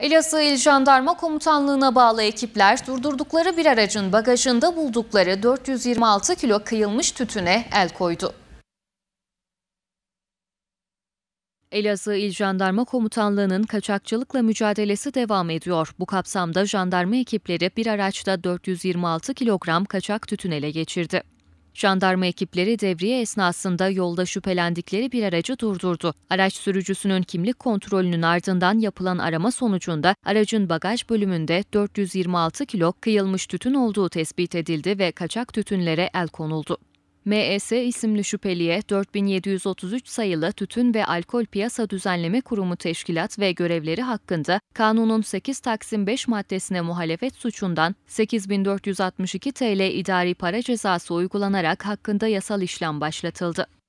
Elazığ İl Jandarma Komutanlığı'na bağlı ekipler durdurdukları bir aracın bagajında buldukları 426 kilo kıyılmış tütüne el koydu. Elazığ İl Jandarma Komutanlığı'nın kaçakçılıkla mücadelesi devam ediyor. Bu kapsamda jandarma ekipleri bir araçta 426 kilogram kaçak tütün ele geçirdi. Jandarma ekipleri devriye esnasında yolda şüphelendikleri bir aracı durdurdu. Araç sürücüsünün kimlik kontrolünün ardından yapılan arama sonucunda aracın bagaj bölümünde 426 kilo kıyılmış tütün olduğu tespit edildi ve kaçak tütünlere el konuldu. M.S. E isimli şüpheliye 4733 sayılı Tütün ve Alkol Piyasa Düzenleme Kurumu teşkilat ve görevleri hakkında kanunun 8 Taksim 5 maddesine muhalefet suçundan 8462 TL idari para cezası uygulanarak hakkında yasal işlem başlatıldı.